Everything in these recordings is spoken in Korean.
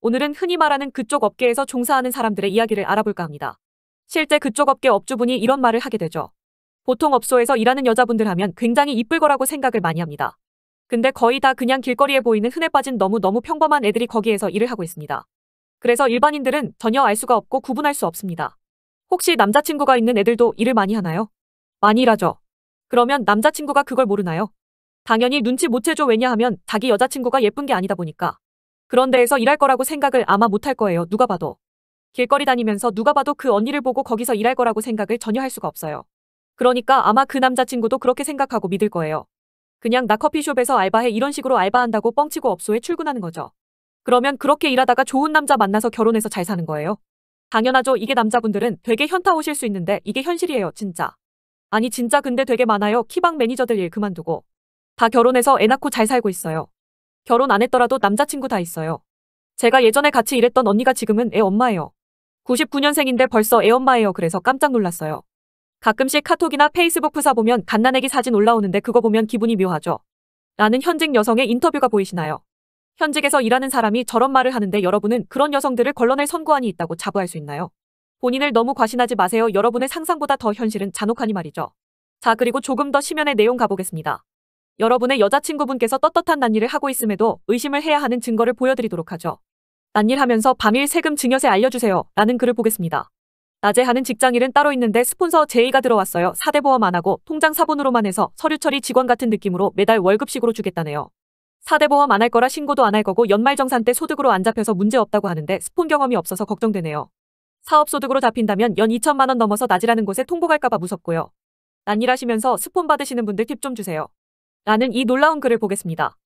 오늘은 흔히 말하는 그쪽 업계에서 종사하는 사람들의 이야기를 알아볼까 합니다. 실제 그쪽 업계 업주분이 이런 말을 하게 되죠. 보통 업소에서 일하는 여자분들 하면 굉장히 이쁠 거라고 생각을 많이 합니다. 근데 거의 다 그냥 길거리에 보이는 흔해 빠진 너무너무 평범한 애들이 거기에서 일을 하고 있습니다. 그래서 일반인들은 전혀 알 수가 없고 구분할 수 없습니다. 혹시 남자친구가 있는 애들도 일을 많이 하나요? 많이 일하죠. 그러면 남자친구가 그걸 모르나요? 당연히 눈치 못 채죠 왜냐하면 자기 여자친구가 예쁜 게 아니다 보니까. 그런 데에서 일할 거라고 생각을 아마 못할 거예요. 누가 봐도. 길거리 다니면서 누가 봐도 그 언니를 보고 거기서 일할 거라고 생각을 전혀 할 수가 없어요. 그러니까 아마 그 남자친구도 그렇게 생각하고 믿을 거예요. 그냥 나 커피숍에서 알바해 이런 식으로 알바한다고 뻥치고 업소에 출근하는 거죠. 그러면 그렇게 일하다가 좋은 남자 만나서 결혼해서 잘 사는 거예요. 당연하죠. 이게 남자분들은 되게 현타 오실 수 있는데 이게 현실이에요. 진짜. 아니 진짜 근데 되게 많아요. 키방 매니저들 일 그만두고. 다 결혼해서 애 낳고 잘 살고 있어요. 결혼 안 했더라도 남자친구 다 있어요. 제가 예전에 같이 일했던 언니가 지금은 애 엄마예요. 99년생인데 벌써 애 엄마예요. 그래서 깜짝 놀랐어요. 가끔씩 카톡이나 페이스북 프사 보면 갓난애기 사진 올라오는데 그거 보면 기분이 묘하죠. 라는 현직 여성의 인터뷰가 보이시나요? 현직에서 일하는 사람이 저런 말을 하는데 여러분은 그런 여성들을 걸러낼 선고안이 있다고 자부할 수 있나요? 본인을 너무 과신하지 마세요. 여러분의 상상보다 더 현실은 잔혹하니 말이죠. 자 그리고 조금 더 심연의 내용 가보겠습니다. 여러분의 여자친구분께서 떳떳한 난일을 하고 있음에도 의심을 해야 하는 증거를 보여드리도록 하죠. 난일하면서 밤일 세금 증여세 알려주세요 라는 글을 보겠습니다. 낮에 하는 직장일은 따로 있는데 스폰서 제의가 들어왔어요. 4대 보험 안 하고 통장 사본으로만 해서 서류 처리 직원 같은 느낌으로 매달 월급식으로 주겠다네요. 4대 보험 안 할 거라 신고도 안 할 거고 연말정산 때 소득으로 안 잡혀서 문제없다고 하는데 스폰 경험이 없어서 걱정되네요. 사업소득으로 잡힌다면 연 2천만 원 넘어서 낮이라는 곳에 통보 갈까봐 무섭고요. 난일하시면서 스폰 받으시는 분들 팁 좀 주세요. 라는 이 놀라운 글을 보겠습니다.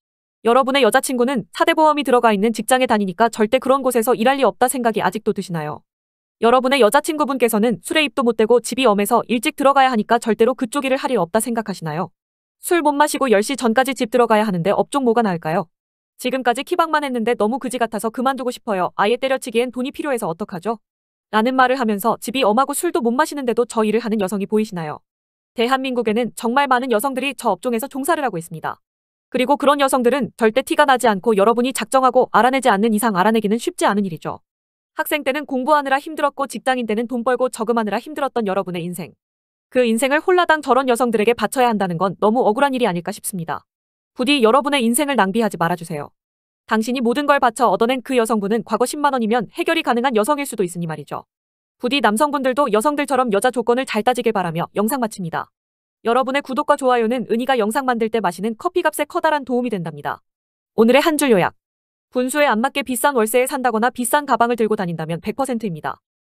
여러분의 여자친구는 사대보험이 들어가 있는 직장에 다니니까 절대 그런 곳에서 일할 리 없다 생각이 아직도 드시나요? 여러분의 여자친구분께서는 술에 입도 못 대고 집이 엄해서 일찍 들어가야 하니까 절대로 그쪽 일을 할일 없다 생각하시나요? 술 못 마시고 10시 전까지 집 들어가야 하는데 업종 뭐가 나을까요? 지금까지 키박만 했는데 너무 그지 같아서 그만두고 싶어요. 아예 때려치기엔 돈이 필요해서 어떡하죠? 라는 말을 하면서 집이 엄하고 술도 못 마시는데도 저 일을 하는 여성이 보이시나요? 대한민국에는 정말 많은 여성들이 저 업종에서 종사를 하고 있습니다. 그리고 그런 여성들은 절대 티가 나지 않고 여러분이 작정하고 알아내지 않는 이상 알아내기는 쉽지 않은 일이죠. 학생 때는 공부하느라 힘들었고 직장인 때는 돈 벌고 저금하느라 힘들었던 여러분의 인생. 그 인생을 홀라당 저런 여성들에게 바쳐야 한다는 건 너무 억울한 일이 아닐까 싶습니다. 부디 여러분의 인생을 낭비하지 말아주세요. 당신이 모든 걸 바쳐 얻어낸 그 여성분은 과거 10만 원이면 해결이 가능한 여성일 수도 있으니 말이죠. 부디 남성분들도 여성들처럼 여자 조건을 잘 따지길 바라며 영상 마칩니다. 여러분의 구독과 좋아요는 은희가 영상 만들 때 마시는 커피값에 커다란 도움이 된답니다. 오늘의 한 줄 요약. 분수에 안 맞게 비싼 월세에 산다거나 비싼 가방을 들고 다닌다면 100%입니다.